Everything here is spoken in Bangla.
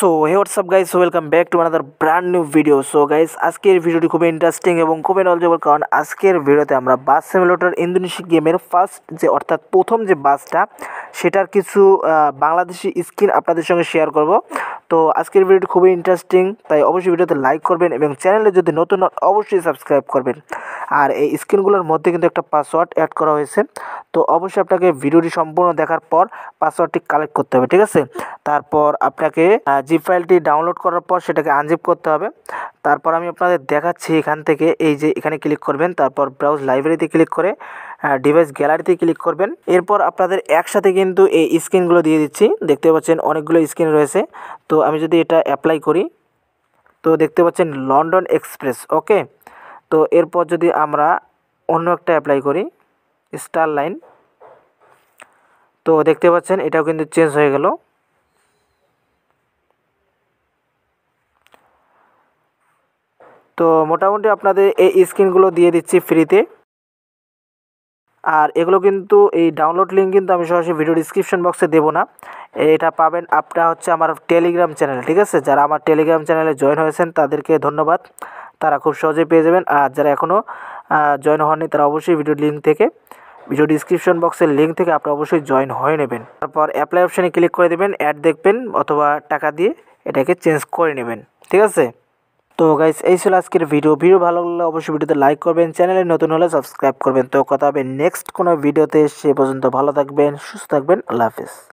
so hey what's up guys welcome back to another brand new video so guys আজকের ভিডিওটি খুবই ইন্টারেস্টিং এবং খুবই নলেজেবল কারণ আজকের ভিডিওতে আমরা বাস সেমিলোটার ইন্দোনেশিয়া গেমের ফার্স্ট যে অর্থাৎ প্রথম যে বাসটা সেটার কিছু বাংলাদেশি স্কিন আপনাদের সঙ্গে শেয়ার করব তো আজকের ভিডিওটি খুবই ইন্টারেস্টিং তাই অবশ্যই ভিডিওতে লাইক করবেন এবং চ্যানেলে যদি নতুন হন অবশ্যই সাবস্ক্রাইব করবেন আর এই স্ক্রিনগুলোর মধ্যে কিন্তু একটা পাসওয়ার্ড অ্যাড করা হয়েছে তো অবশ্যই আপনাকে ভিডিওটি সম্পূর্ণ দেখার পর পাসওয়ার্ডটি কালেক্ট করতে হবে ঠিক আছে তারপর আপনাকে জিপ ফাইলটি ডাউনলোড করার পর সেটাকে আনজিপ করতে হবে তারপর আমি আপনাদের দেখাচ্ছি এখান থেকে এই যে এখানে ক্লিক করবেন তারপর ব্রাউজ লাইব্রেরিতে ক্লিক করে ডিভাইস গ্যালারিতে ক্লিক করবেন এরপর আপনাদের একসাথে কিন্তু এই স্ক্রিনগুলো দিয়ে দিচ্ছি দেখতে পাচ্ছেন অনেকগুলো স্ক্রিন রয়েছে তো আমি যদি এটা অ্যাপ্লাই করি তো দেখতে পাচ্ছেন লন্ডন এক্সপ্রেস ওকে তো এরপর যদি আমরা অন্য একটা অ্যাপ্লাই করি স্টার লাইন তো দেখতে পাচ্ছেন এটাও কিন্তু চেঞ্জ হয়ে গেল তো মোটামুটি আপনাদের এই স্ক্রিনগুলো দিয়ে দিচ্ছি ফ্রিতে আর এগুলো কিন্তু এই ডাউনলোড লিঙ্ক কিন্তু আমি সরাসরি ভিডিও ডিসক্রিপশন বক্সে দেবো না এটা পাবেন আপনার হচ্ছে আমার টেলিগ্রাম চ্যানেল ঠিক আছে যারা আমার টেলিগ্রাম চ্যানেলে জয়েন হয়েছেন তাদেরকে ধন্যবাদ তারা খুব সহজে পেয়ে যাবেন আর যারা এখনও জয়েন হননি তারা অবশ্যই ভিডিও লিঙ্ক থেকে ভিডিও ডিসক্রিপশন বক্সের লিঙ্ক থেকে আপনি অবশ্যই জয়েন হয়ে নেবেন তারপর অ্যাপ্লাই অপশানে ক্লিক করে দেবেন অ্যাড দেখবেন অথবা টাকা দিয়ে এটাকে চেঞ্জ করে নেবেন ঠিক আছে তো গাইস এই ছিল আজকের ভিডিও ভিডিও ভালো লাগলে অবশ্যই ভিডিওতে লাইক করবেন চ্যানেলে নতুন হলে সাবস্ক্রাইব করবেন তো কথা হবে নেক্সট কোনো ভিডিওতে সে পর্যন্ত ভালো থাকবেন সুস্থ থাকবেন আল্লাহ হাফিজ